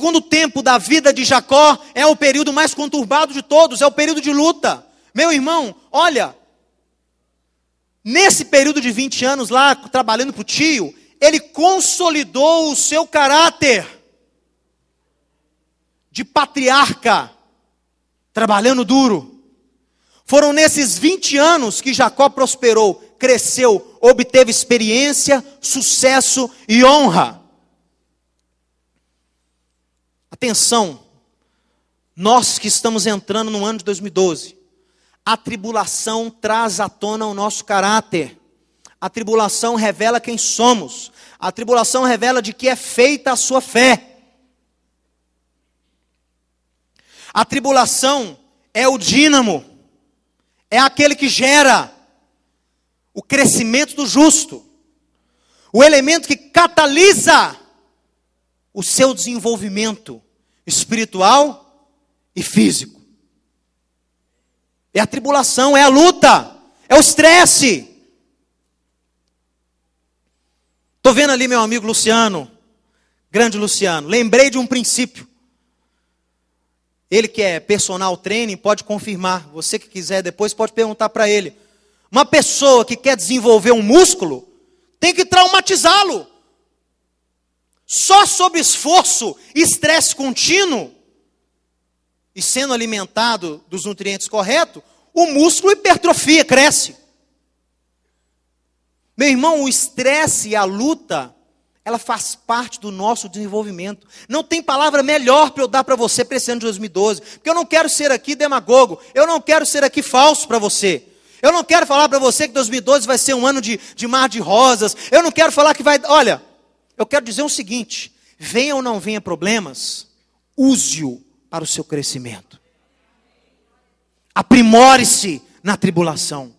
segundo tempo da vida de Jacó é o período mais conturbado de todos, é o período de luta. Meu irmão, olha, nesse período de 20 anos lá, trabalhando para o tio, ele consolidou o seu caráter de patriarca, trabalhando duro. Foram nesses 20 anos que Jacó prosperou, cresceu, obteve experiência, sucesso e honra. Atenção, nós que estamos entrando no ano de 2012, a tribulação traz à tona o nosso caráter, a tribulação revela quem somos, a tribulação revela de que é feita a sua fé. A tribulação é o dínamo, é aquele que gera o crescimento do justo, o elemento que catalisa o seu desenvolvimento espiritual e físico. É a tribulação, é a luta, é o estresse. Estou vendo ali meu amigo Luciano, grande Luciano. Lembrei de um princípio. Ele que é personal training pode confirmar. Você que quiser depois pode perguntar para ele. Uma pessoa que quer desenvolver um músculo tem que traumatizá-lo só sob esforço, estresse contínuo e sendo alimentado dos nutrientes corretos, o músculo hipertrofia, cresce. Meu irmão, o estresse e a luta, ela faz parte do nosso desenvolvimento. Não tem palavra melhor para eu dar para você para esse ano de 2012, porque eu não quero ser aqui demagogo, eu não quero ser aqui falso para você. Eu não quero falar para você que 2012 vai ser um ano de, de mar de rosas. Eu não quero falar que vai. Olha, eu quero dizer o seguinte: venha ou não venha problemas, use-o para o seu crescimento. Aprimore-se na tribulação.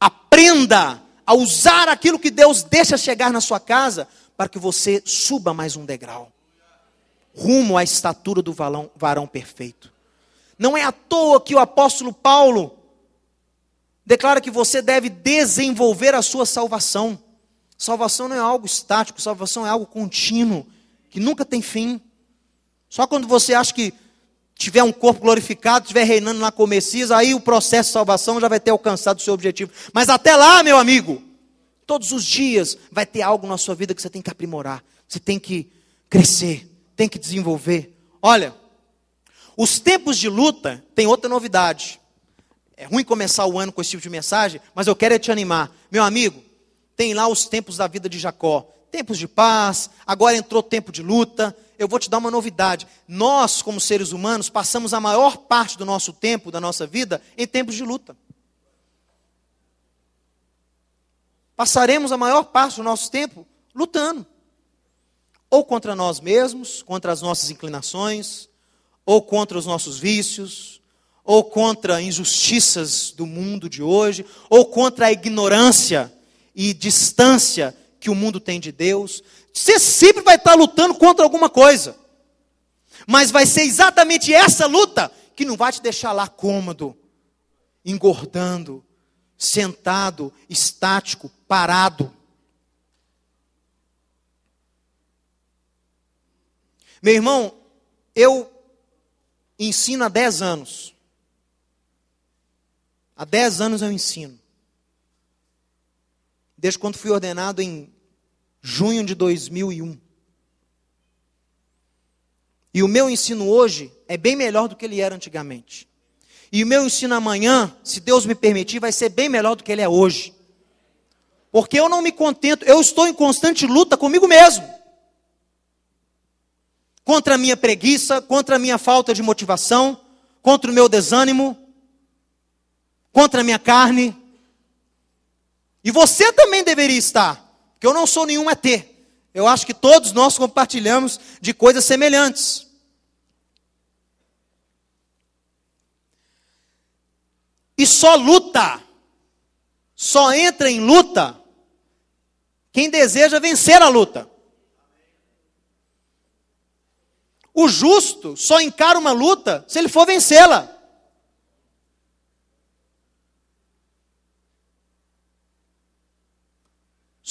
Aprenda a usar aquilo que Deus deixa chegar na sua casa para que você suba mais um degrau rumo à estatura do varão, varão perfeito. Não é à toa que o apóstolo Paulo declara que você deve desenvolver a sua salvação. Salvação não é algo estático, salvação é algo contínuo, que nunca tem fim. Só quando você acha que tiver um corpo glorificado, estiver reinando lá com o Messias, aí o processo de salvação já vai ter alcançado o seu objetivo. Mas até lá, meu amigo, todos os dias vai ter algo na sua vida que você tem que aprimorar, você tem que crescer, tem que desenvolver. Olha, os tempos de luta têm outra novidade. É ruim começar o ano com esse tipo de mensagem, mas eu quero é te animar. Meu amigo, tem lá os tempos da vida de Jacó. Tempos de paz, agora entrou tempo de luta. Eu vou te dar uma novidade. Nós, como seres humanos, passamos a maior parte do nosso tempo, da nossa vida, em tempos de luta. Passaremos a maior parte do nosso tempo lutando. Ou contra nós mesmos, contra as nossas inclinações, ou contra os nossos vícios, ou contra injustiças do mundo de hoje, ou contra a ignorância e distância que o mundo tem de Deus. Você sempre vai estar lutando contra alguma coisa. Mas vai ser exatamente essa luta que não vai te deixar lá cômodo, engordando, sentado, estático, parado. Meu irmão, eu ensino há 10 anos. Há 10 anos eu ensino desde quando fui ordenado em junho de 2001. E o meu ensino hoje é bem melhor do que ele era antigamente. E o meu ensino amanhã, se Deus me permitir, vai ser bem melhor do que ele é hoje. Porque eu não me contento, eu estou em constante luta comigo mesmo. Contra a minha preguiça, contra a minha falta de motivação, contra o meu desânimo, contra a minha carne. E você também deveria estar, porque eu não sou nenhum ET. Eu acho que todos nós compartilhamos de coisas semelhantes. E só luta, só entra em luta quem deseja vencer a luta. O justo só encara uma luta se ele for vencê-la.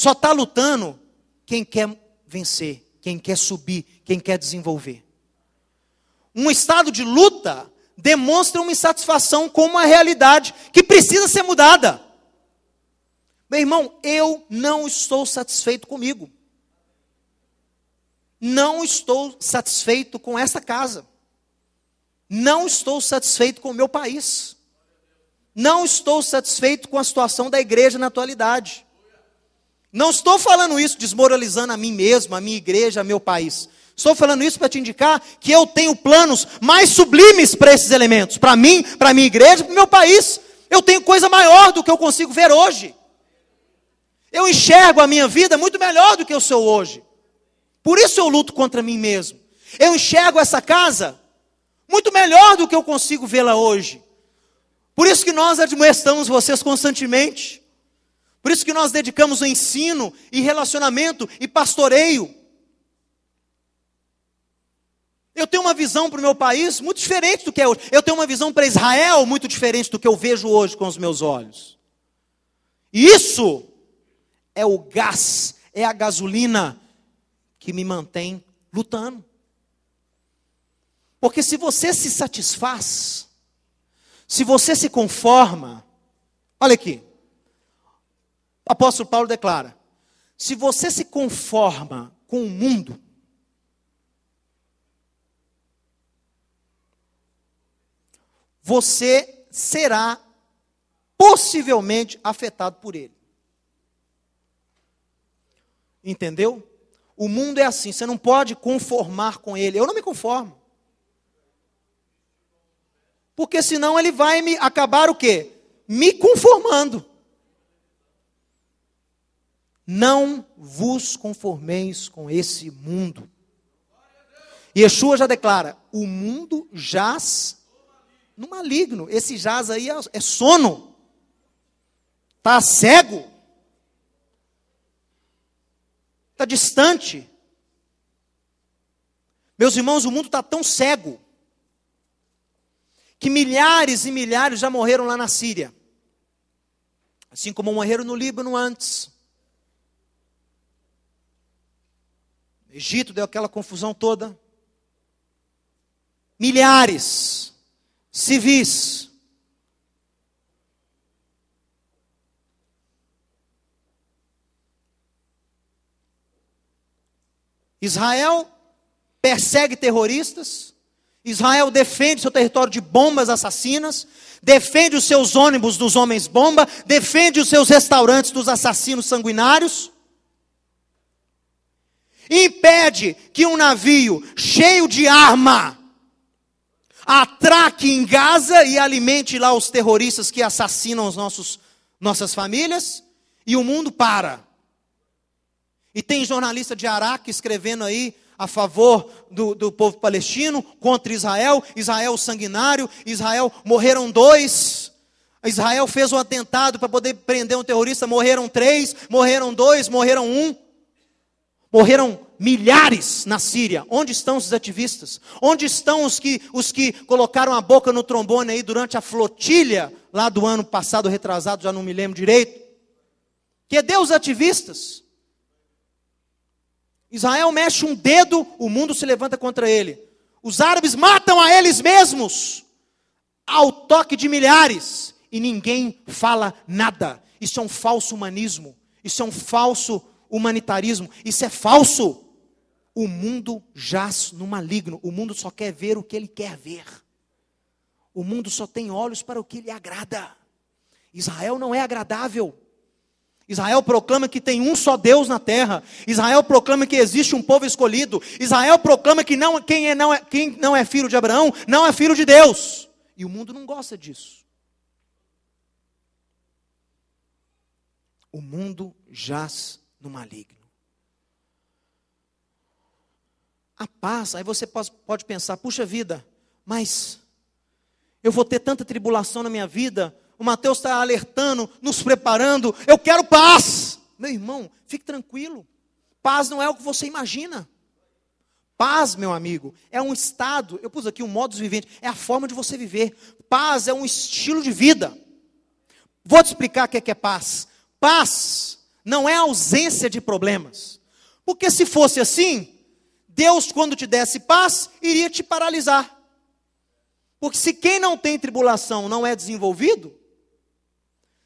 Só está lutando quem quer vencer, quem quer subir, quem quer desenvolver. Um estado de luta demonstra uma insatisfação com uma realidade que precisa ser mudada. Meu irmão, eu não estou satisfeito comigo. Não estou satisfeito com essa casa. Não estou satisfeito com o meu país. Não estou satisfeito com a situação da igreja na atualidade. Não estou falando isso desmoralizando a mim mesmo, a minha igreja, a meu país. Estou falando isso para te indicar que eu tenho planos mais sublimes para esses elementos, para mim, para minha igreja, para o meu país. Eu tenho coisa maior do que eu consigo ver hoje. Eu enxergo a minha vida muito melhor do que eu sou hoje. Por isso eu luto contra mim mesmo. Eu enxergo essa casa muito melhor do que eu consigo vê-la hoje. Por isso que nós admoestamos vocês constantemente. Por isso que nós dedicamos o ensino e relacionamento e pastoreio. Eu tenho uma visão para o meu país muito diferente do que é hoje. Eu tenho uma visão para Israel muito diferente do que eu vejo hoje com os meus olhos. E isso é o gás, é a gasolina que me mantém lutando. Porque se você se satisfaz, se você se conforma, olha aqui, o apóstolo Paulo declara: se você se conforma com o mundo, você será possivelmente afetado por ele. Entendeu? O mundo é assim, você não pode conformar com ele. Eu não me conformo. Porque senão ele vai me acabar o quê? Me conformando. Não vos conformeis com esse mundo. Yeshua já declara: o mundo jaz no maligno. Esse jaz aí é, é sono. Está cego. Está distante. Meus irmãos, o mundo está tão cego que milhares e milhares já morreram lá na Síria. Assim como morreram no Líbano antes. Egito deu aquela confusão toda. Milhares civis. Israel persegue terroristas. Israel defende seu território de bombas assassinas, defende os seus ônibus dos homens bomba, defende os seus restaurantes dos assassinos sanguinários impede que um navio cheio de arma atraque em Gaza e alimente lá os terroristas que assassinam os nossos, nossas famílias, e o mundo para. E tem jornalista de Araque escrevendo aí a favor do, do povo palestino, contra Israel, Israel sanguinário, Israel morreram dois. Israel fez um atentado para poder prender um terrorista, morreram três, morreram dois, morreram um. Morreram milhares na Síria. Onde estão os ativistas? Onde estão os que, os que colocaram a boca no trombone aí durante a flotilha lá do ano passado, retrasado, já não me lembro direito? Cadê é os ativistas? Israel mexe um dedo, o mundo se levanta contra ele. Os árabes matam a eles mesmos, ao toque de milhares, e ninguém fala nada. Isso é um falso humanismo, isso é um falso humanitarismo. Isso é falso. O mundo jaz no maligno. O mundo só quer ver o que ele quer ver. O mundo só tem olhos para o que lhe agrada. Israel não é agradável. Israel proclama que tem um só Deus na terra. Israel proclama que existe um povo escolhido. Israel proclama que não, quem, é, não é, quem não é filho de Abraão não é filho de Deus. E o mundo não gosta disso. O mundo jaz no maligno. A paz, aí você pode, pode pensar, puxa vida, mas eu vou ter tanta tribulação na minha vida, o Mateus está alertando, nos preparando, eu quero paz. Meu irmão, fique tranquilo. Paz não é o que você imagina. Paz, meu amigo, é um estado, eu pus aqui um modus vivendi, é a forma de você viver. Paz é um estilo de vida. Vou te explicar o que é, é paz. Paz não é ausência de problemas. Porque se fosse assim, Deus, quando te desse paz, iria te paralisar. Porque se quem não tem tribulação não é desenvolvido,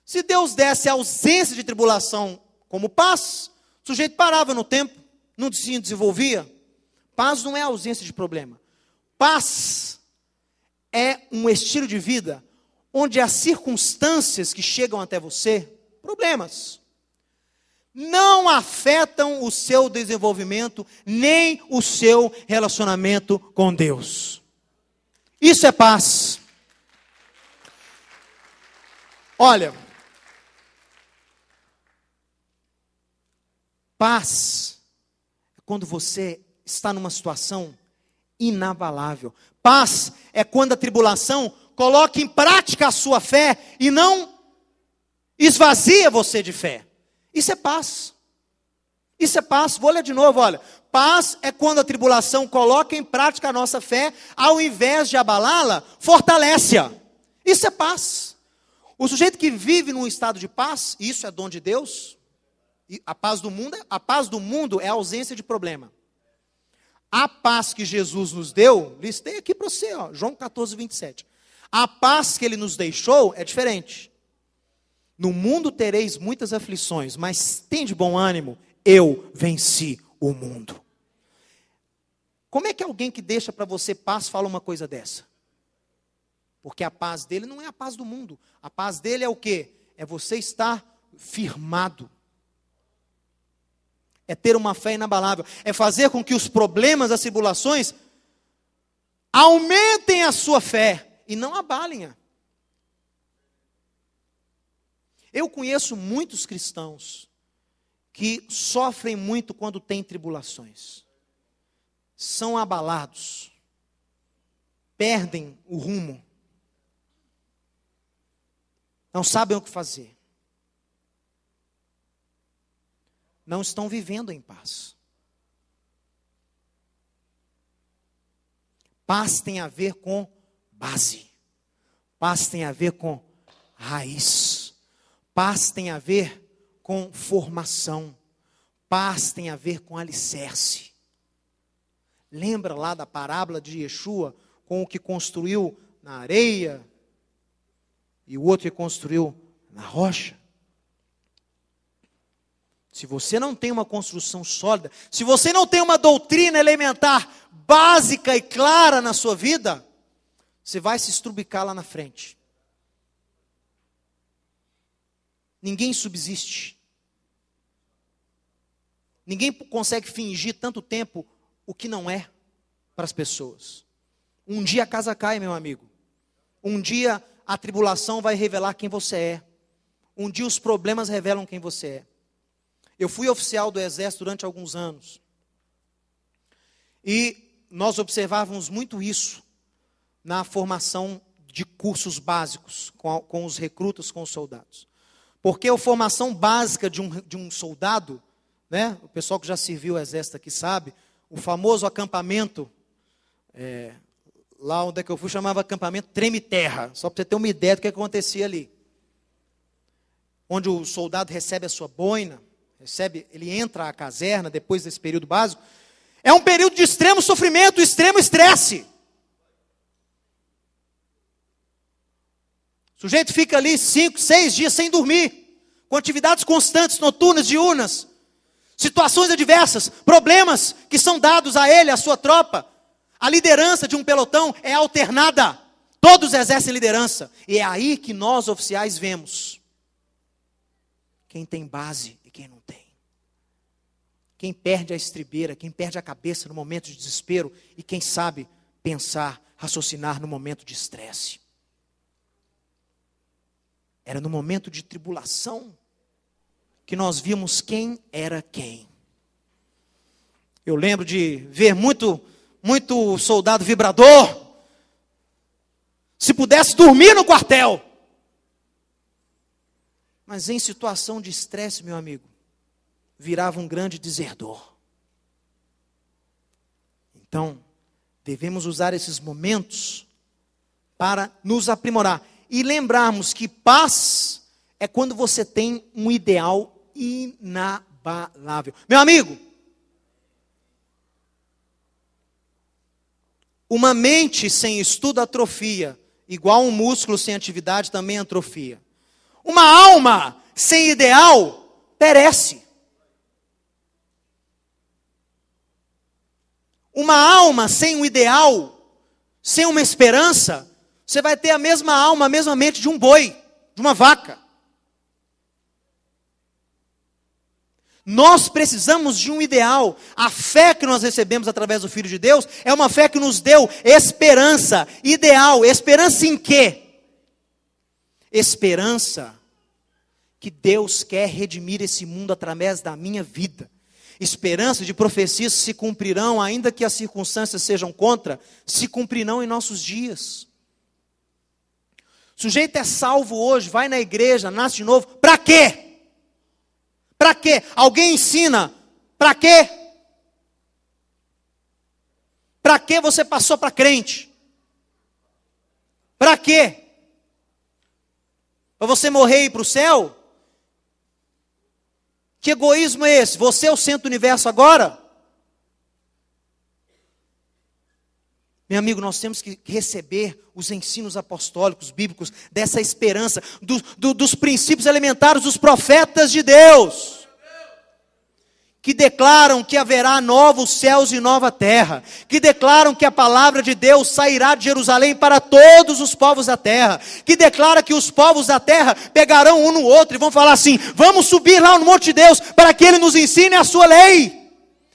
se Deus desse a ausência de tribulação como paz, o sujeito parava no tempo, não se desenvolvia. Paz não é ausência de problema. Paz é um estilo de vida onde as circunstâncias que chegam até você, problemas, não afetam o seu desenvolvimento, nem o seu relacionamento com Deus. Isso é paz. Olha, paz é quando você está numa situação inabalável. Paz é quando a tribulação coloca em prática a sua fé e não esvazia você de fé. Isso é paz. Isso é paz. Vou ler de novo, olha. Paz é quando a tribulação coloca em prática a nossa fé, ao invés de abalá-la, fortalece-a. Isso é paz. O sujeito que vive num estado de paz, isso é dom de Deus. a paz do mundo, é, a paz do mundo é a ausência de problema. A paz que Jesus nos deu, listei aqui para você, ó, João 14, 27. A paz que ele nos deixou é diferente. No mundo tereis muitas aflições, mas tende bom ânimo, eu venci o mundo. Como é que alguém que deixa para você paz fala uma coisa dessa? Porque a paz dele não é a paz do mundo. A paz dele é o quê? É você estar firmado. É ter uma fé inabalável. É fazer com que os problemas, as tribulações, aumentem a sua fé e não abalem-a. Eu conheço muitos cristãos que sofrem muito quando têm tribulações, são abalados, perdem o rumo, não sabem o que fazer, não estão vivendo em paz. Paz tem a ver com base, paz tem a ver com raiz. Paz tem a ver com formação. Paz tem a ver com alicerce. Lembra lá da parábola de Yeshua com o que construiu na areia e o outro que construiu na rocha? Se você não tem uma construção sólida, se você não tem uma doutrina elementar básica e clara na sua vida, você vai se estrubicar lá na frente. Ninguém subsiste. Ninguém consegue fingir tanto tempo o que não é para as pessoas. Um dia a casa cai, meu amigo. Um dia a tribulação vai revelar quem você é. Um dia os problemas revelam quem você é. Eu fui oficial do exército durante alguns anos. E nós observávamos muito isso na formação de cursos básicos com, a, com os recrutas, com os soldados. Porque a formação básica de um, de um soldado, né? o pessoal que já serviu o exército aqui sabe, o famoso acampamento, é, lá onde é que eu fui, chamava acampamento Treme-Terra, só para você ter uma ideia do que acontecia ali. Onde o soldado recebe a sua boina, recebe, ele entra à caserna depois desse período básico, é um período de extremo sofrimento, extremo estresse. O sujeito fica ali cinco, seis dias sem dormir, com atividades constantes, noturnas, diurnas, situações adversas, problemas que são dados a ele, à sua tropa. A liderança de um pelotão é alternada. Todos exercem liderança. E é aí que nós, oficiais, vemos quem tem base e quem não tem. Quem perde a estribeira, quem perde a cabeça no momento de desespero e quem sabe pensar, raciocinar no momento de estresse. Era no momento de tribulação que nós vimos quem era quem. Eu lembro de ver muito, muito soldado vibrador. Se pudesse dormir no quartel. Mas em situação de estresse, meu amigo, virava um grande deserdor. Então, devemos usar esses momentos para nos aprimorar e lembrarmos que paz é quando você tem um ideal inabalável. Meu amigo, uma mente sem estudo atrofia, igual um músculo sem atividade também atrofia. Uma alma sem ideal perece. Uma alma sem um ideal, sem uma esperança, você vai ter a mesma alma, a mesma mente de um boi, de uma vaca. Nós precisamos de um ideal. A fé que nós recebemos através do Filho de Deus é uma fé que nos deu esperança, ideal. Esperança em quê? Esperança que Deus quer redimir esse mundo através da minha vida. Esperança de profecias se cumprirão, ainda que as circunstâncias sejam contra, se cumprirão em nossos dias. O sujeito é salvo hoje, vai na igreja, nasce de novo. Para quê? Para quê? Alguém ensina. Para quê? Para que você passou para crente? Para quê? Para você morrer e ir para o céu? Que egoísmo é esse? Você é o centro do universo agora? Meu amigo, nós temos que receber os ensinos apostólicos, bíblicos, dessa esperança, do, do, dos princípios elementares dos profetas de Deus, que declaram que haverá novos céus e nova terra, que declaram que a palavra de Deus sairá de Jerusalém para todos os povos da terra, que declara que os povos da terra pegarão um no outro e vão falar assim: vamos subir lá no monte de Deus para que ele nos ensine a sua lei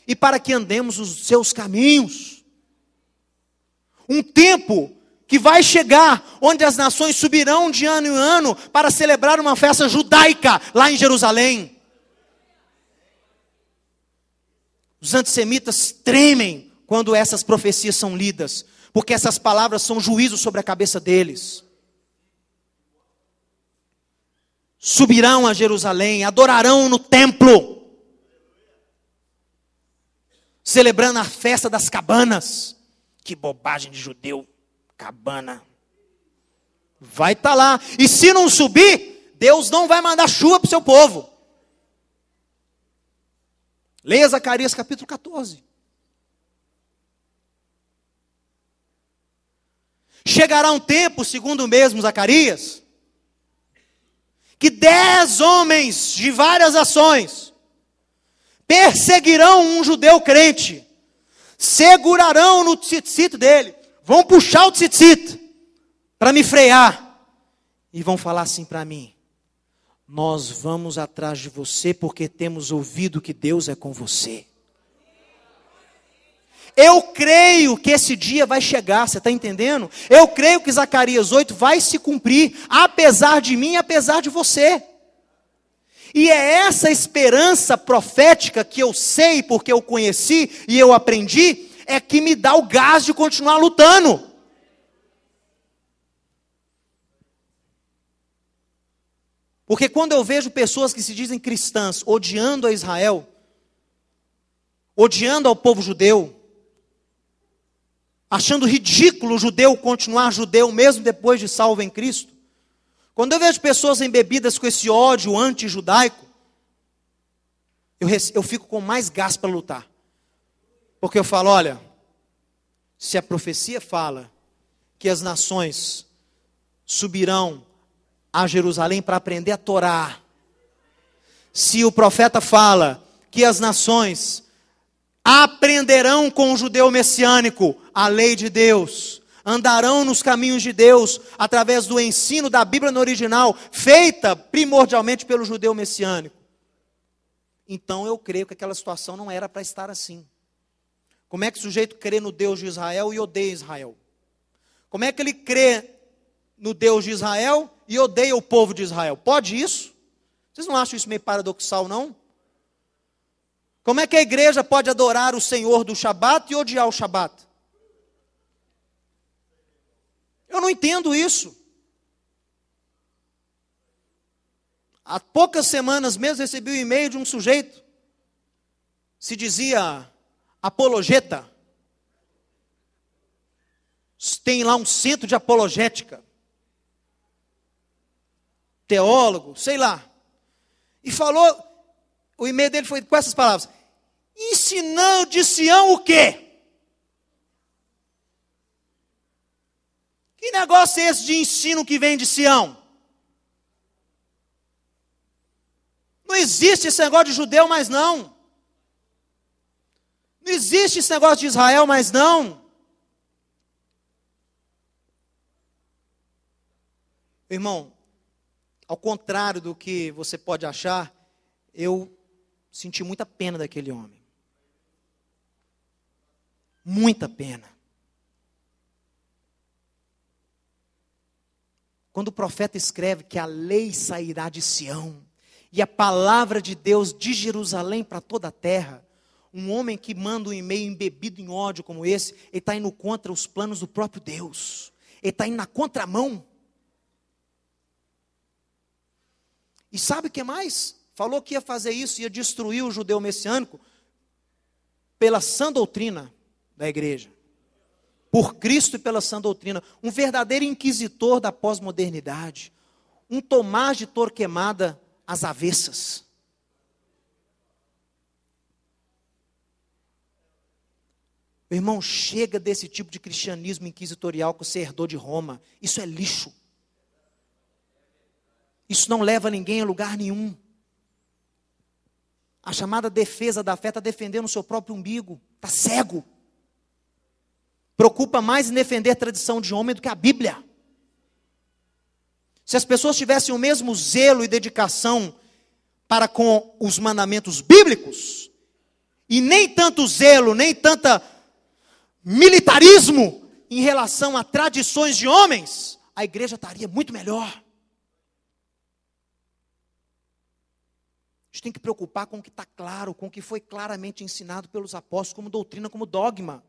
e para que andemos os seus caminhos. Um tempo que vai chegar onde as nações subirão de ano em ano para celebrar uma festa judaica lá em Jerusalém. Os antissemitas tremem quando essas profecias são lidas, porque essas palavras são juízo sobre a cabeça deles. Subirão a Jerusalém, adorarão no templo, celebrando a festa das cabanas. Que bobagem de judeu, cabana. Vai estar tá lá. E se não subir, Deus não vai mandar chuva para o seu povo. Leia Zacarias capítulo 14. Chegará um tempo, segundo mesmo Zacarias, que dez homens de várias ações perseguirão um judeu crente segurarão no tzitzit dele, vão puxar o tzitzit para me frear e vão falar assim para mim: Nós vamos atrás de você porque temos ouvido que Deus é com você. Eu creio que esse dia vai chegar, você está entendendo? Eu creio que Zacarias 8 vai se cumprir, apesar de mim, apesar de você. E é essa esperança profética que eu sei, porque eu conheci e eu aprendi, é que me dá o gás de continuar lutando. Porque quando eu vejo pessoas que se dizem cristãs odiando a Israel, odiando ao povo judeu, achando ridículo o judeu continuar judeu mesmo depois de salvo em Cristo, quando eu vejo pessoas embebidas com esse ódio anti-judaico, eu, eu fico com mais gás para lutar. Porque eu falo: olha, se a profecia fala que as nações subirão a Jerusalém para aprender a Torá, se o profeta fala que as nações aprenderão com o judeu messiânico a lei de Deus, andarão nos caminhos de Deus através do ensino da Bíblia no original, feita primordialmente pelo judeu messiânico. Então eu creio que aquela situação não era para estar assim. Como é que o sujeito crê no Deus de Israel e odeia Israel? Como é que ele crê no Deus de Israel e odeia o povo de Israel? Pode isso? Vocês não acham isso meio paradoxal, não? Como é que a igreja pode adorar o Senhor do Shabat e odiar o Shabat? Eu não entendo isso. Há poucas semanas mesmo recebi um e-mail de um sujeito, se dizia apologeta. Tem lá um centro de apologética. Teólogo, sei lá. E falou, o e-mail dele foi com essas palavras: ensinou de Sião o quê? Que negócio é esse de ensino que vem de Sião? Não existe esse negócio de judeu, mas não. Não existe esse negócio de Israel, mas não. Irmão, ao contrário do que você pode achar, eu senti muita pena daquele homem. Muita pena. Quando o profeta escreve que a lei sairá de Sião e a palavra de Deus de Jerusalém para toda a terra, um homem que manda um e-mail embebido em ódio como esse, ele está indo contra os planos do próprio Deus, ele está indo na contramão. E sabe o que mais? Falou que ia fazer isso, ia destruir o judeu messiânico pela sã doutrina da igreja por Cristo e pela sã doutrina, um verdadeiro inquisitor da pós-modernidade, um Tomás de Torquemada às avessas. Meu irmão, chega desse tipo de cristianismo inquisitorial que você herdou de Roma. Isso é lixo. Isso não leva ninguém a lugar nenhum. A chamada defesa da fé está defendendo o seu próprio umbigo. Está cego preocupa mais em defender a tradição de homem do que a Bíblia. Se as pessoas tivessem o mesmo zelo e dedicação para com os mandamentos bíblicos, e nem tanto zelo, nem tanta militarismo em relação a tradições de homens, a igreja estaria muito melhor. A gente tem que preocupar com o que está claro, com o que foi claramente ensinado pelos apóstolos como doutrina, como dogma.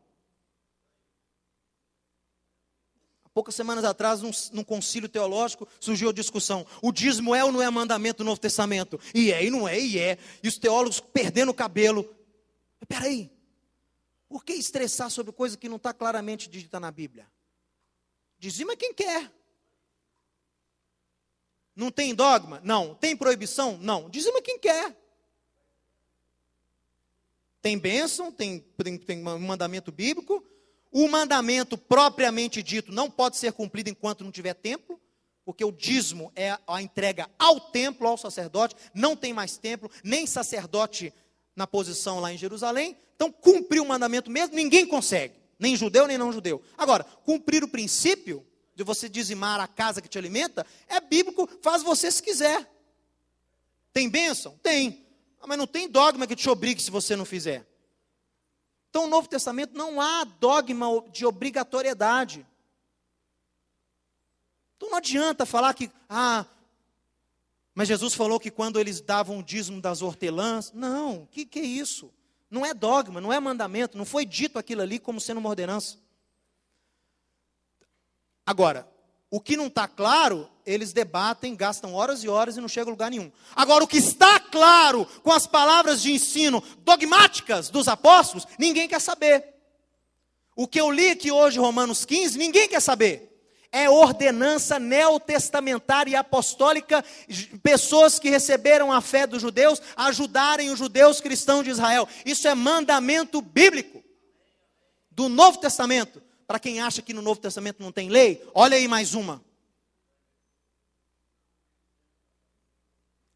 Poucas semanas atrás, num, num concílio teológico, surgiu a discussão: o dízimo é ou não é mandamento do Novo Testamento? E é, e não é, e é. E os teólogos perdendo o cabelo. peraí, por que estressar sobre coisa que não está claramente dita na Bíblia? Dizima é quem quer. Não tem dogma? Não. Tem proibição? Não. Dizima é quem quer. Tem bênção, tem, tem, tem mandamento bíblico, o mandamento propriamente dito não pode ser cumprido enquanto não tiver templo, porque o dízimo é a entrega ao templo, ao sacerdote, não tem mais templo, nem sacerdote na posição lá em Jerusalém. Então, cumprir o mandamento mesmo, ninguém consegue, nem judeu, nem não judeu. Agora, cumprir o princípio de você dizimar a casa que te alimenta, é bíblico, faz você se quiser. Tem bênção? Tem. Ah, mas não tem dogma que te obrigue se você não fizer. Então, no Novo Testamento não há dogma de obrigatoriedade. Então não adianta falar que, ah, mas Jesus falou que quando eles davam o dízimo das hortelãs, não, que que é isso? Não é dogma, não é mandamento, não foi dito aquilo ali como sendo uma ordenança. Agora, o que não está claro eles debatem, gastam horas e horas e não chegam a lugar nenhum. Agora, o que está claro com as palavras de ensino dogmáticas dos apóstolos, ninguém quer saber. O que eu li aqui hoje, Romanos 15, ninguém quer saber. É ordenança neotestamentária e apostólica, pessoas que receberam a fé dos judeus ajudarem os judeus cristãos de Israel. Isso é mandamento bíblico do Novo Testamento. Para quem acha que no Novo Testamento não tem lei, olha aí mais uma.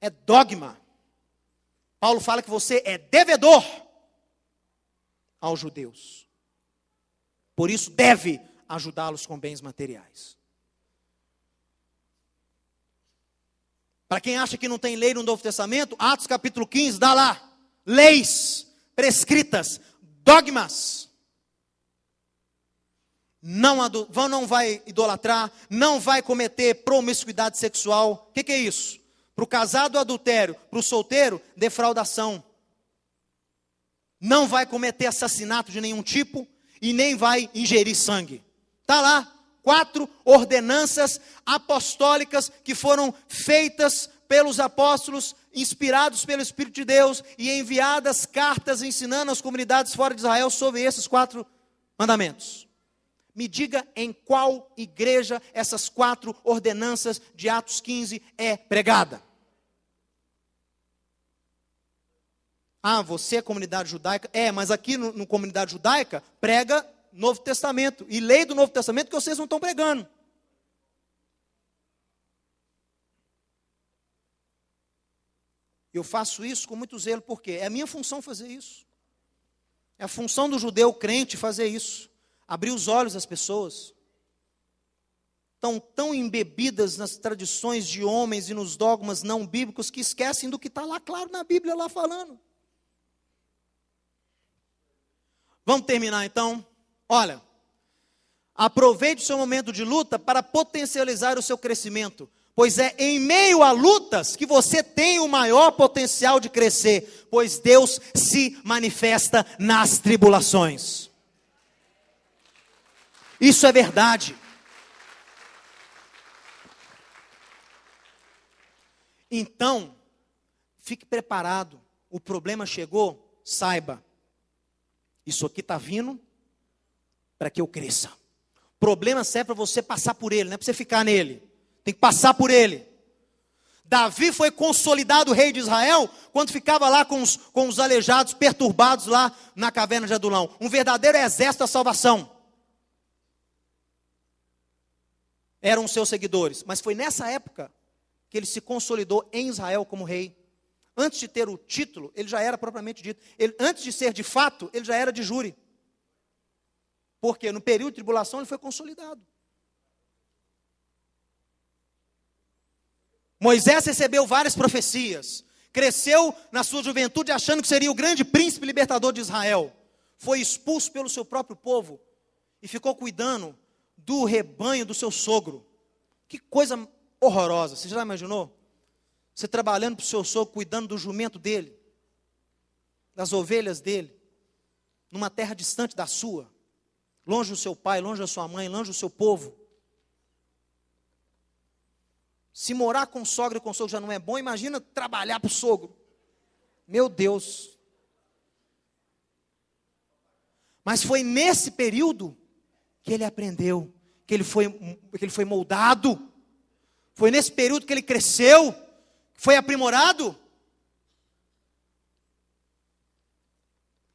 é dogma. Paulo fala que você é devedor aos judeus. Por isso, deve ajudá-los com bens materiais. Para quem acha que não tem lei no Novo Testamento, Atos capítulo 15, dá lá. Leis prescritas, dogmas. Não, não vai idolatrar, não vai cometer promiscuidade sexual. O que, que é isso? Para o casado, adultério. Para o solteiro, defraudação. Não vai cometer assassinato de nenhum tipo e nem vai ingerir sangue. Está lá. Quatro ordenanças apostólicas que foram feitas pelos apóstolos, inspirados pelo Espírito de Deus e enviadas cartas ensinando as comunidades fora de Israel sobre esses quatro mandamentos. Me diga em qual igreja essas quatro ordenanças de Atos 15 é pregada. Ah, você é comunidade judaica? É, mas aqui no, comunidade judaica prega Novo Testamento e lei do Novo Testamento que vocês não estão pregando. Eu faço isso com muito zelo, porque é a minha função fazer isso. É a função do judeu crente fazer isso. Abrir os olhos das pessoas. Estão tão embebidas nas tradições de homens e nos dogmas não bíblicos que esquecem do que está lá claro na Bíblia, lá falando. Vamos terminar então? Olha, aproveite o seu momento de luta para potencializar o seu crescimento, pois é em meio a lutas que você tem o maior potencial de crescer, pois Deus se manifesta nas tribulações. Isso é verdade. Então, fique preparado. O problema chegou, saiba, isso aqui está vindo para que eu cresça. Problema serve para você passar por ele, não é para você ficar nele. Tem que passar por ele. Davi foi consolidado rei de Israel quando ficava lá com os, com os aleijados, perturbados lá na caverna de Adulão. Um verdadeiro exército da salvação. Eram seus seguidores. Mas foi nessa época que ele se consolidou em Israel como rei. Antes de ter o título, ele já era propriamente dito. Ele, antes de ser de fato, ele já era de júri. Porque no período de tribulação ele foi consolidado. Moisés recebeu várias profecias. Cresceu na sua juventude achando que seria o grande príncipe libertador de Israel. Foi expulso pelo seu próprio povo e ficou cuidando do rebanho do seu sogro. Que coisa horrorosa. Você já imaginou? Você trabalhando para o seu sogro, cuidando do jumento dele, das ovelhas dele, numa terra distante da sua, longe do seu pai, longe da sua mãe, longe do seu povo. Se morar com sogra e com sogro já não é bom, imagina trabalhar para o sogro. Meu Deus. Mas foi nesse período que ele aprendeu, que ele foi, que ele foi moldado. Foi nesse período que ele cresceu. Foi aprimorado?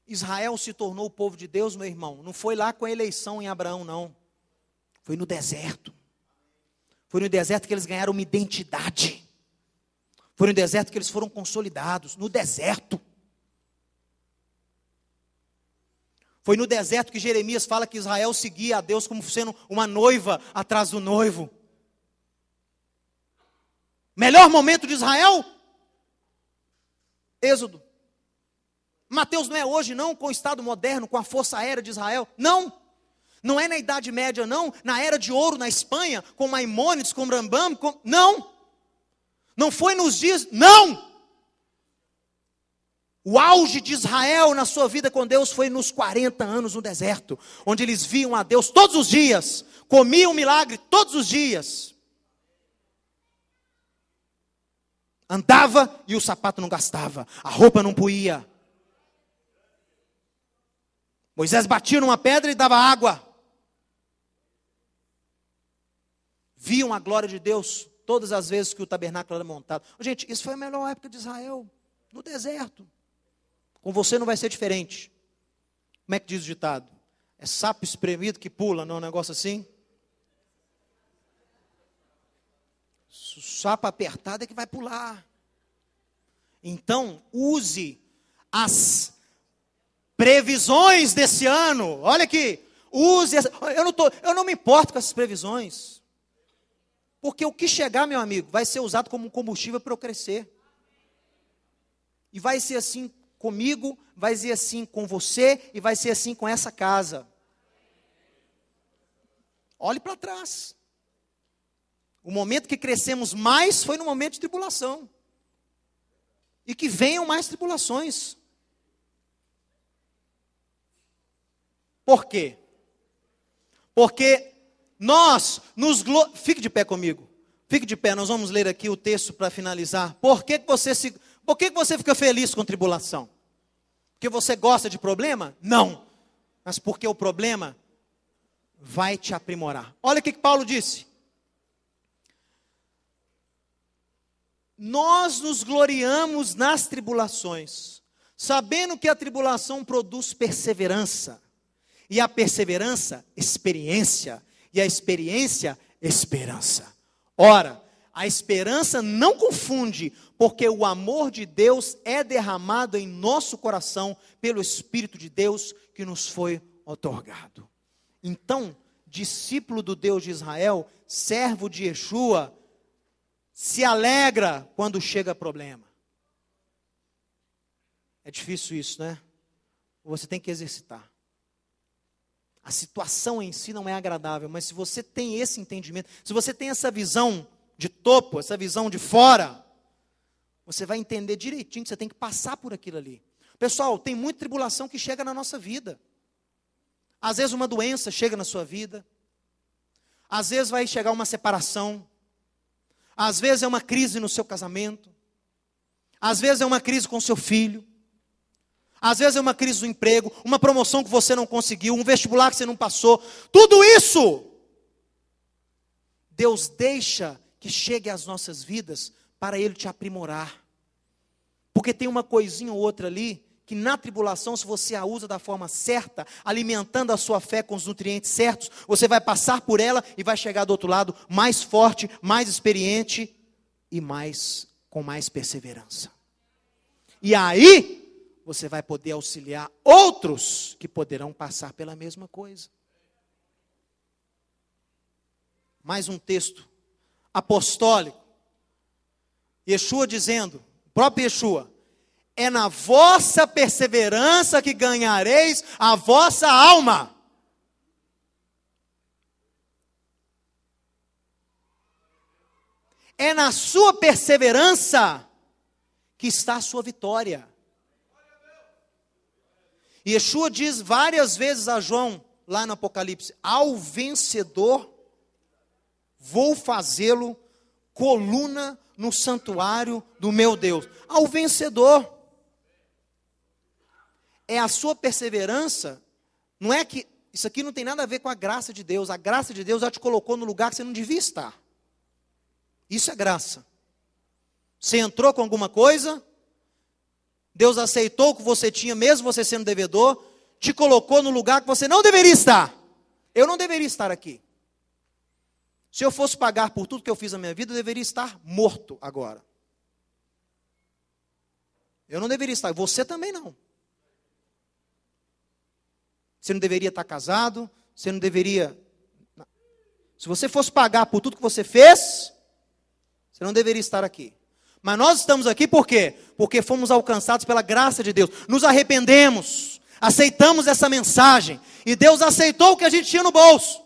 Israel se tornou o povo de Deus, meu irmão. Não foi lá com a eleição em Abraão, não. Foi no deserto. Foi no deserto que eles ganharam uma identidade. Foi no deserto que eles foram consolidados. No deserto. Foi no deserto que Jeremias fala que Israel seguia a Deus como sendo uma noiva atrás do noivo. Melhor momento de Israel? Êxodo. Mateus não é hoje, não, com o Estado moderno, com a força aérea de Israel. Não. Não é na Idade Média, não. Na Era de Ouro, na Espanha, com Maimônides, com Rambam. Com... Não. Não foi nos dias. Não. O auge de Israel na sua vida com Deus foi nos 40 anos no deserto, onde eles viam a Deus todos os dias, comiam milagre todos os dias, andava e o sapato não gastava, a roupa não poía. Moisés batia numa pedra e dava água. Viam a glória de Deus todas as vezes que o tabernáculo era montado. Oh, gente, isso foi a melhor época de Israel, no deserto. Com você não vai ser diferente. Como é que diz o ditado? É sapo espremido que pula, não é um negócio assim? sapo apertado é que vai pular. Então, use as previsões desse ano. Olha aqui. Use. As, eu, não tô, eu não me importo com essas previsões. Porque o que chegar, meu amigo, vai ser usado como combustível para eu crescer. E vai ser assim comigo, vai ser assim com você e vai ser assim com essa casa. Olhe para trás. O momento que crescemos mais foi no momento de tribulação. E que venham mais tribulações. Por quê? Porque nós nos. Glo... Fique de pé comigo. Fique de pé, nós vamos ler aqui o texto para finalizar. Por que, que você se. Por que, que você fica feliz com tribulação? Porque você gosta de problema? Não. Mas porque o problema vai te aprimorar. Olha o que Paulo disse. Nós nos gloriamos nas tribulações, sabendo que a tribulação produz perseverança, e a perseverança, experiência, e a experiência, esperança. Ora, a esperança não confunde, porque o amor de Deus é derramado em nosso coração pelo Espírito de Deus que nos foi otorgado. Então, discípulo do Deus de Israel, servo de Yeshua, se alegra quando chega problema. É difícil isso, né? Você tem que exercitar. A situação em si não é agradável, mas se você tem esse entendimento, se você tem essa visão de topo, essa visão de fora, você vai entender direitinho que você tem que passar por aquilo ali. Pessoal, tem muita tribulação que chega na nossa vida. Às vezes uma doença chega na sua vida. Às vezes vai chegar uma separação. Às vezes é uma crise no seu casamento. Às vezes é uma crise com seu filho. Às vezes é uma crise do emprego, uma promoção que você não conseguiu, um vestibular que você não passou. Tudo isso Deus deixa que chegue às nossas vidas para ele te aprimorar. Porque tem uma coisinha ou outra ali que na tribulação, se você a usa da forma certa, alimentando a sua fé com os nutrientes certos, você vai passar por ela e vai chegar do outro lado mais forte, mais experiente e mais com mais perseverança. E aí, você vai poder auxiliar outros que poderão passar pela mesma coisa. Mais um texto apostólico. Yeshua dizendo, próprio Yeshua, é na vossa perseverança que ganhareis a vossa alma. É na sua perseverança que está a sua vitória. E Yeshua diz várias vezes a João, lá no Apocalipse: Ao vencedor vou fazê-lo coluna no santuário do meu Deus. Ao vencedor é a sua perseverança, não é que isso aqui não tem nada a ver com a graça de Deus. A graça de Deus já te colocou no lugar que você não devia estar. Isso é graça. Você entrou com alguma coisa, Deus aceitou o que você tinha, mesmo você sendo devedor, te colocou no lugar que você não deveria estar. Eu não deveria estar aqui. Se eu fosse pagar por tudo que eu fiz na minha vida, eu deveria estar morto agora. Eu não deveria estar, você também não você não deveria estar casado, você não deveria. Se você fosse pagar por tudo que você fez, você não deveria estar aqui. Mas nós estamos aqui por quê? Porque fomos alcançados pela graça de Deus. Nos arrependemos, aceitamos essa mensagem. E Deus aceitou o que a gente tinha no bolso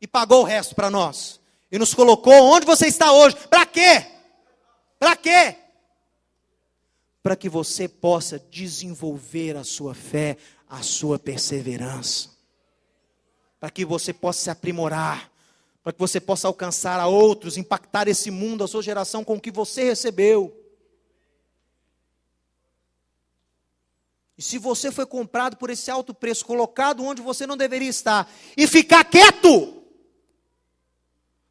e pagou o resto para nós. E nos colocou onde você está hoje. Para quê? Para quê? Para que você possa desenvolver a sua fé, a sua perseverança, para que você possa se aprimorar, para que você possa alcançar a outros, impactar esse mundo, a sua geração com o que você recebeu. E se você foi comprado por esse alto preço, colocado onde você não deveria estar, e ficar quieto,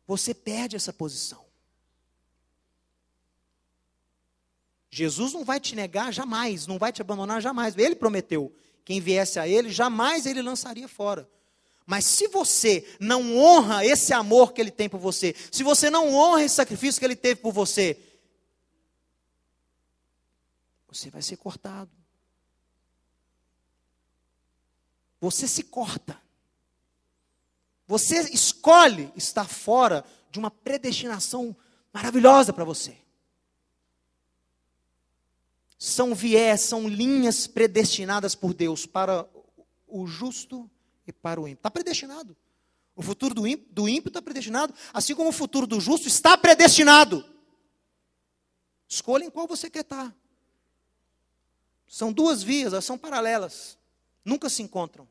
você perde essa posição. Jesus não vai te negar jamais, não vai te abandonar jamais. Ele prometeu quem viesse a ele, jamais ele lançaria fora. Mas se você não honra esse amor que ele tem por você, se você não honra esse sacrifício que ele teve por você, você vai ser cortado. Você se corta. Você escolhe estar fora de uma predestinação maravilhosa para você são viés, são linhas predestinadas por Deus para o justo e para o ímpio. Está predestinado. O futuro do ímpio, do ímpio está predestinado, assim como o futuro do justo está predestinado. Escolha em qual você quer estar. Tá. São duas vias, elas são paralelas. Nunca se encontram.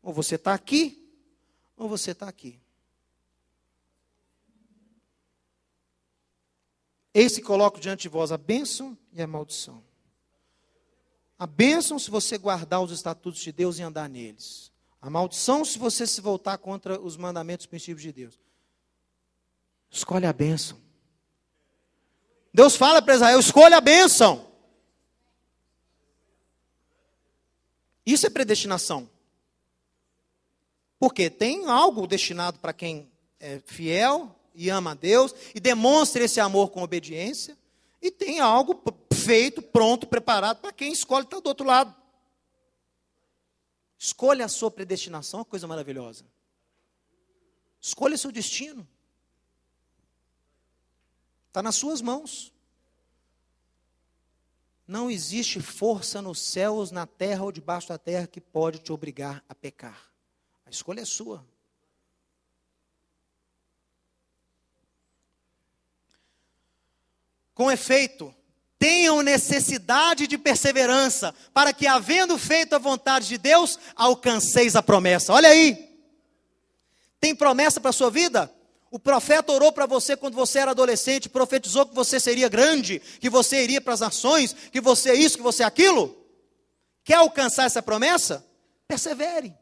Ou você está aqui, ou você está aqui. Eis que coloco diante de vós a bênção e a maldição. A bênção se você guardar os estatutos de Deus e andar neles. A maldição se você se voltar contra os mandamentos e princípios de Deus. Escolhe a bênção. Deus fala para Israel: escolha a bênção. Isso é predestinação. Porque tem algo destinado para quem é fiel, e ama a Deus e demonstra esse amor com obediência, e tem algo feito, pronto, preparado para quem escolhe estar tá do outro lado. Escolha a sua predestinação, uma coisa maravilhosa. Escolha seu destino. Está nas suas mãos. Não existe força nos céus, na terra ou debaixo da terra que pode te obrigar a pecar. A escolha é sua. Com efeito, tenham necessidade de perseverança, para que, havendo feito a vontade de Deus, alcanceis a promessa. Olha aí. Tem promessa para a sua vida? O profeta orou para você quando você era adolescente, profetizou que você seria grande, que você iria para as nações, que você é isso, que você é aquilo. Quer alcançar essa promessa? Persevere.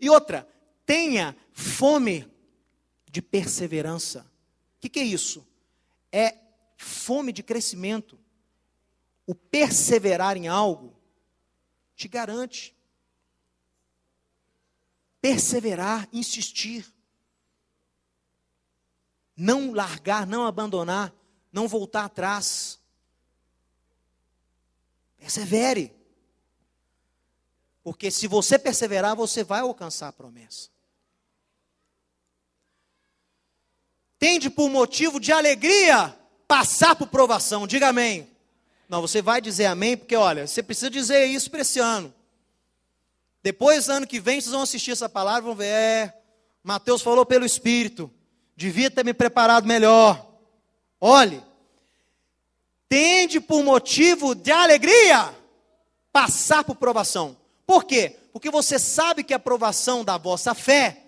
E outra, tenha fome de perseverança. O que, que é isso? é fome de crescimento. O perseverar em algo te garante. Perseverar, insistir. Não largar, não abandonar, não voltar atrás. Persevere. Porque se você perseverar, você vai alcançar a promessa. tende por motivo de alegria passar por provação. Diga amém. Não, você vai dizer amém, porque olha, você precisa dizer isso para esse ano. Depois, ano que vem, vocês vão assistir essa palavra, vão ver, é, Mateus falou pelo Espírito, devia ter me preparado melhor. Olhe, tende por motivo de alegria passar por provação. Por quê? Porque você sabe que a provação da vossa fé,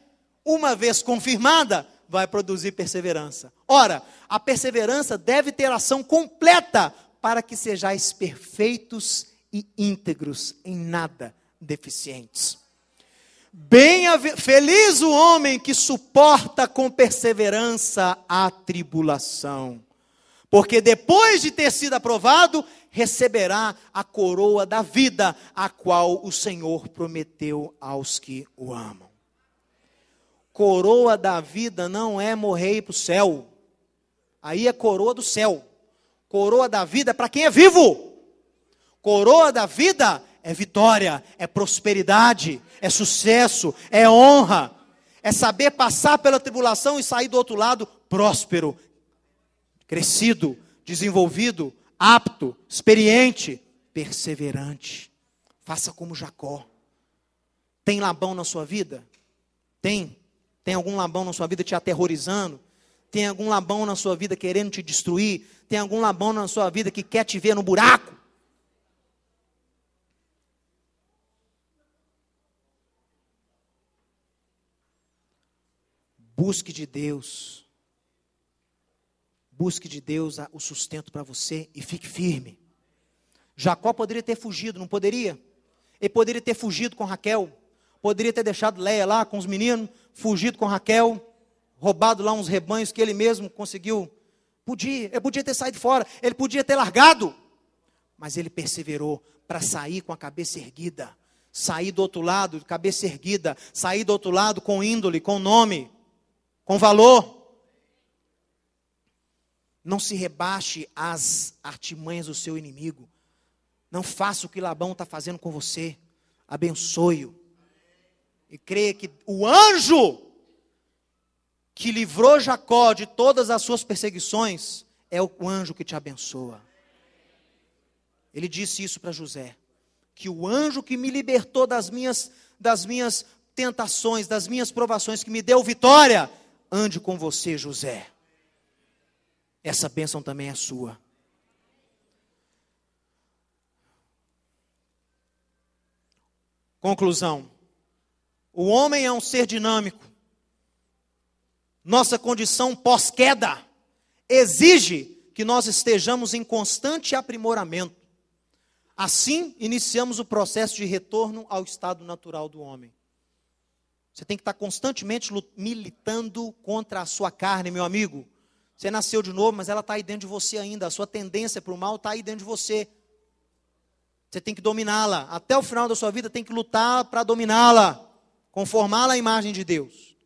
uma vez confirmada, vai produzir perseverança. Ora, a perseverança deve ter ação completa para que sejais perfeitos e íntegros, em nada deficientes. Bem feliz o homem que suporta com perseverança a tribulação, porque depois de ter sido aprovado, receberá a coroa da vida, a qual o Senhor prometeu aos que o amam coroa da vida não é morrer para o céu. Aí é coroa do céu. Coroa da vida é para quem é vivo. Coroa da vida é vitória, é prosperidade, é sucesso, é honra. É saber passar pela tribulação e sair do outro lado próspero, crescido, desenvolvido, apto, experiente, perseverante. Faça como Jacó. Tem Labão na sua vida? Tem. Tem algum Labão na sua vida te aterrorizando? Tem algum Labão na sua vida querendo te destruir? Tem algum Labão na sua vida que quer te ver no buraco? Busque de Deus. Busque de Deus o sustento para você e fique firme. Jacó poderia ter fugido, não poderia? Ele poderia ter fugido com Raquel poderia ter deixado Leia lá com os meninos, fugido com Raquel, roubado lá uns rebanhos que ele mesmo conseguiu. Podia, ele podia ter saído fora, ele podia ter largado, mas ele perseverou para sair com a cabeça erguida, sair do outro lado, cabeça erguida, sair do outro lado com índole, com nome, com valor. Não se rebaixe às artimanhas do seu inimigo. Não faça o que Labão está fazendo com você. Abençoe-o e creia que o anjo que livrou Jacó de todas as suas perseguições é o anjo que te abençoa. Ele disse isso para José, que o anjo que me libertou das minhas das minhas tentações, das minhas provações, que me deu vitória, ande com você, José. Essa bênção também é sua. Conclusão. O homem é um ser dinâmico. Nossa condição pós-queda exige que nós estejamos em constante aprimoramento. Assim, iniciamos o processo de retorno ao estado natural do homem. Você tem que estar constantemente militando contra a sua carne, meu amigo. Você nasceu de novo, mas ela está aí dentro de você ainda. A sua tendência para o mal está aí dentro de você. Você tem que dominá-la. Até o final da sua vida, tem que lutar para dominá-la conformá-la à imagem de Deus.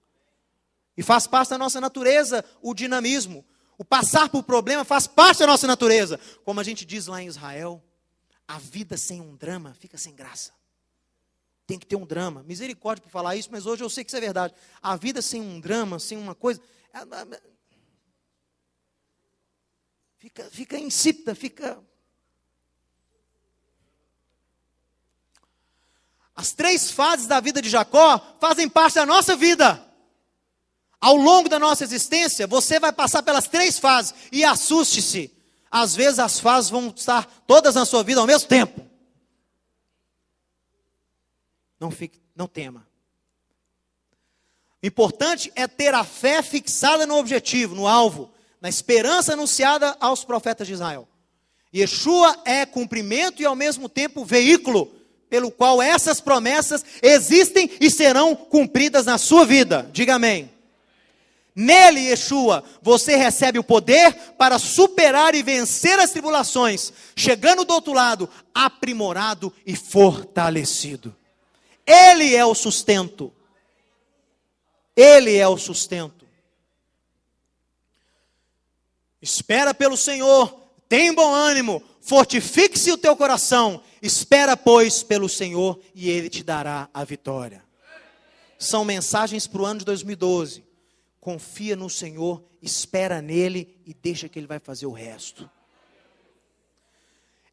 E faz parte da nossa natureza o dinamismo. O passar por problema faz parte da nossa natureza. Como a gente diz lá em Israel, a vida sem um drama fica sem graça. Tem que ter um drama. Misericórdia por falar isso, mas hoje eu sei que isso é verdade. A vida sem um drama, sem uma coisa, é, é, é, fica, fica insípida, fica As três fases da vida de Jacó fazem parte da nossa vida. Ao longo da nossa existência, você vai passar pelas três fases e assuste-se. Às vezes as fases vão estar todas na sua vida ao mesmo tempo. Não fique, não tema. O importante é ter a fé fixada no objetivo, no alvo, na esperança anunciada aos profetas de Israel. Yeshua é cumprimento e ao mesmo tempo veículo pelo qual essas promessas existem e serão cumpridas na sua vida. Diga amém. Nele, Yeshua, você recebe o poder para superar e vencer as tribulações, chegando do outro lado, aprimorado e fortalecido. Ele é o sustento. Ele é o sustento. Espera pelo Senhor, tem bom ânimo, fortifique-se o teu coração, Espera, pois, pelo Senhor e Ele te dará a vitória. São mensagens para o ano de 2012. Confia no Senhor, espera nele e deixa que Ele vai fazer o resto.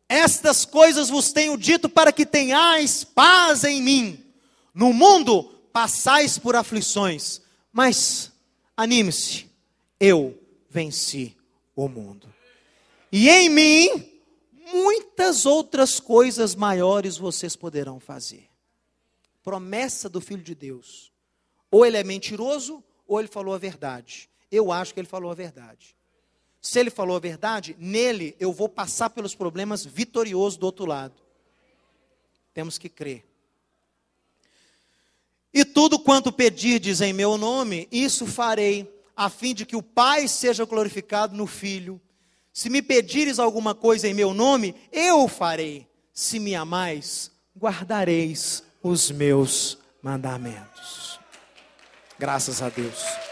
Estas coisas vos tenho dito para que tenhais paz em mim. No mundo passais por aflições, mas anime-se, eu venci o mundo. E em mim muitas outras coisas maiores vocês poderão fazer. Promessa do Filho de Deus. Ou ele é mentiroso, ou ele falou a verdade. Eu acho que ele falou a verdade. Se ele falou a verdade, nele eu vou passar pelos problemas vitorioso do outro lado. Temos que crer. E tudo quanto pedirdes em meu nome, isso farei, a fim de que o Pai seja glorificado no Filho. Se me pedires alguma coisa em meu nome, eu farei. Se me amais, guardareis os meus mandamentos. Graças a Deus.